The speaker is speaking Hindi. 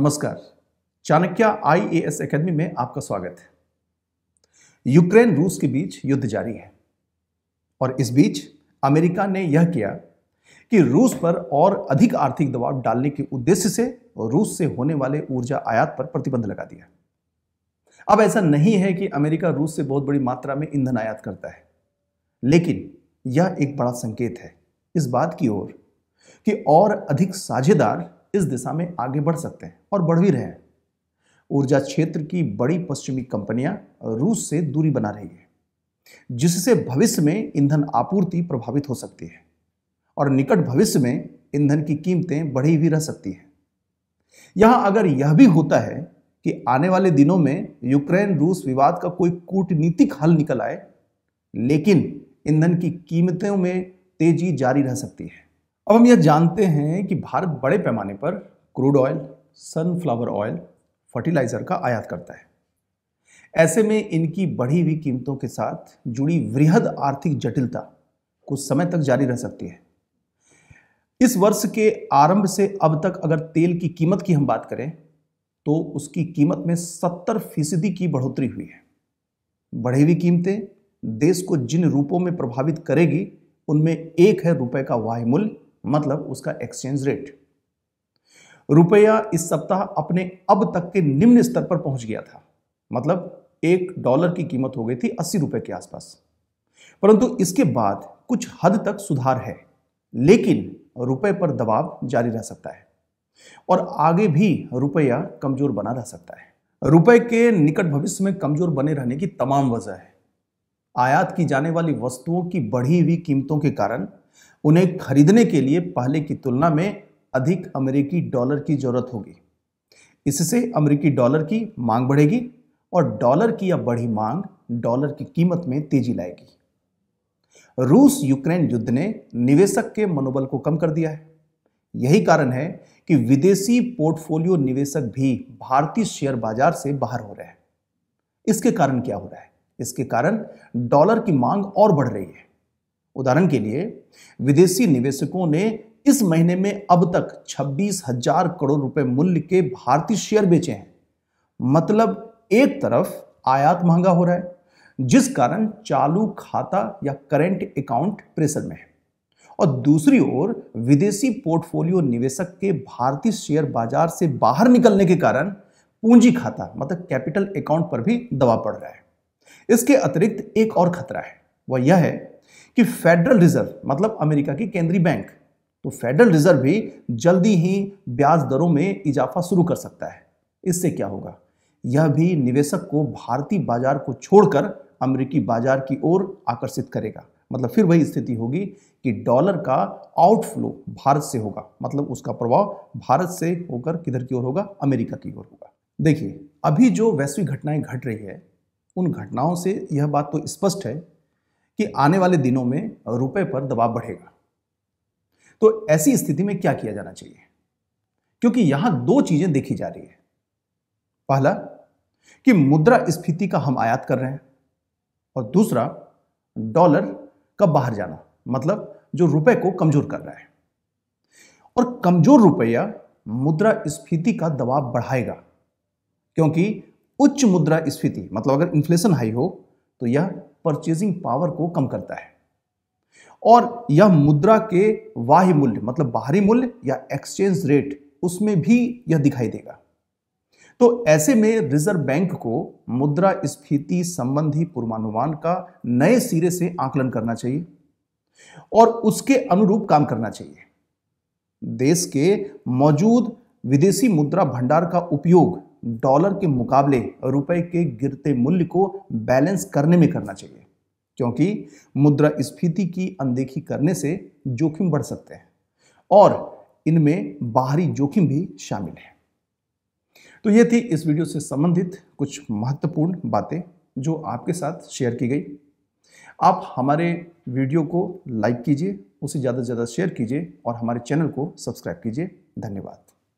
नमस्कार चाणक्य आईएएस एकेडमी में आपका स्वागत है यूक्रेन रूस के बीच युद्ध जारी है और इस बीच अमेरिका ने यह किया कि रूस पर और अधिक आर्थिक दबाव डालने के उद्देश्य से रूस से होने वाले ऊर्जा आयात पर प्रतिबंध लगा दिया अब ऐसा नहीं है कि अमेरिका रूस से बहुत बड़ी मात्रा में ईंधन आयात करता है लेकिन यह एक बड़ा संकेत है इस बात की ओर कि और अधिक साझेदार इस दिशा में आगे बढ़ सकते हैं और बढ़ भी रहे हैं ऊर्जा क्षेत्र की बड़ी पश्चिमी कंपनियां रूस से दूरी बना रही है जिससे भविष्य में ईंधन आपूर्ति प्रभावित हो सकती है और निकट भविष्य में ईंधन की कीमतें बढ़ी भी रह सकती हैं यहां अगर यह भी होता है कि आने वाले दिनों में यूक्रेन रूस विवाद का कोई कूटनीतिक हल निकल आए लेकिन ईंधन की कीमतों में तेजी जारी रह सकती है अब हम यह जानते हैं कि भारत बड़े पैमाने पर crude oil sunflower oil fertiliser का आयात करता है ऐसे में इनकी बढ़ी हुई कीमतों के साथ जुड़ी वृहद आर्थिक जटिलता कुछ समय तक जारी रह सकती है इस वर्ष के आरंभ से अब तक अगर तेल की कीमत की हम बात करें तो उसकी कीमत में 70 फीसदी की बढ़ोतरी हुई है बढ़ी हुई कीमतें देश को जिन रूपों में प्रभावित करेगी उनमें एक है रुपए का वाह मूल्य मतलब उसका एक्सचेंज रेट रुपया इस सप्ताह अपने अब तक के निम्न स्तर पर पहुंच गया था मतलब एक डॉलर की कीमत हो गई थी अस्सी रुपए के आसपास परंतु इसके बाद कुछ हद तक सुधार है लेकिन रुपए पर दबाव जारी रह सकता है और आगे भी रुपया कमजोर बना रह सकता है रुपए के निकट भविष्य में कमजोर बने रहने की तमाम वजह है आयात की जाने वाली वस्तुओं की बढ़ी हुई कीमतों के कारण उन्हें खरीदने के लिए पहले की तुलना में अधिक अमेरिकी डॉलर की जरूरत होगी इससे अमेरिकी डॉलर की मांग बढ़ेगी और डॉलर की अब बढ़ी मांग डॉलर की कीमत में तेजी लाएगी रूस यूक्रेन युद्ध ने निवेशक के मनोबल को कम कर दिया है यही कारण है कि विदेशी पोर्टफोलियो निवेशक भी भारतीय शेयर बाजार से बाहर हो रहे हैं इसके कारण क्या हो रहा है इसके कारण डॉलर की मांग और बढ़ रही है उदाहरण के लिए विदेशी निवेशकों ने इस महीने में अब तक छब्बीस हजार करोड़ रुपए मूल्य के भारतीय शेयर बेचे हैं मतलब एक तरफ आयात महंगा हो रहा है जिस कारण चालू खाता या करेंट अकाउंट प्रेशर में है और दूसरी ओर विदेशी पोर्टफोलियो निवेशक के भारतीय शेयर बाजार से बाहर निकलने के कारण पूंजी खाता मतलब कैपिटल अकाउंट पर भी दबाव पड़ रहा है इसके अतिरिक्त एक और खतरा है वह यह है कि फेडरल रिजर्व मतलब अमेरिका की केंद्रीय बैंक तो फेडरल रिजर्व भी जल्दी ही ब्याज दरों में इजाफा शुरू कर सकता है इससे क्या होगा यह भी निवेशक को भारतीय बाजार को छोड़कर अमेरिकी बाजार की ओर आकर्षित करेगा मतलब फिर वही स्थिति होगी कि डॉलर का आउटफ्लो भारत से होगा मतलब उसका प्रभाव भारत से होकर किधर की ओर होगा अमेरिका की ओर होगा देखिए अभी जो वैश्विक घटनाएं घट रही है उन घटनाओं से यह बात तो स्पष्ट है कि आने वाले दिनों में रुपए पर दबाव बढ़ेगा तो ऐसी स्थिति में क्या किया जाना चाहिए क्योंकि यहां दो चीजें देखी जा रही है पहला कि मुद्रा स्फीति का हम आयात कर रहे हैं और दूसरा डॉलर का बाहर जाना मतलब जो रुपए को कमजोर कर रहा है और कमजोर रुपया मुद्रा स्फीति का दबाव बढ़ाएगा क्योंकि उच्च मुद्रा स्फीति मतलब अगर इन्फ्लेशन हाई हो तो यह परचेजिंग पावर को कम करता है और यह मुद्रा के वाह्य मूल्य मतलब बाहरी मूल्य या एक्सचेंज रेट उसमें भी यह दिखाई देगा तो ऐसे में रिजर्व बैंक को मुद्रा स्फीति संबंधी पूर्वानुमान का नए सिरे से आकलन करना चाहिए और उसके अनुरूप काम करना चाहिए देश के मौजूद विदेशी मुद्रा भंडार का उपयोग डॉलर के मुकाबले रुपए के गिरते मूल्य को बैलेंस करने में करना चाहिए क्योंकि मुद्रास्फीति की अनदेखी करने से जोखिम बढ़ सकते हैं और इनमें बाहरी जोखिम भी शामिल है तो ये थी इस वीडियो से संबंधित कुछ महत्वपूर्ण बातें जो आपके साथ शेयर की गई आप हमारे वीडियो को लाइक कीजिए उसे ज़्यादा से ज़्यादा शेयर कीजिए और हमारे चैनल को सब्सक्राइब कीजिए धन्यवाद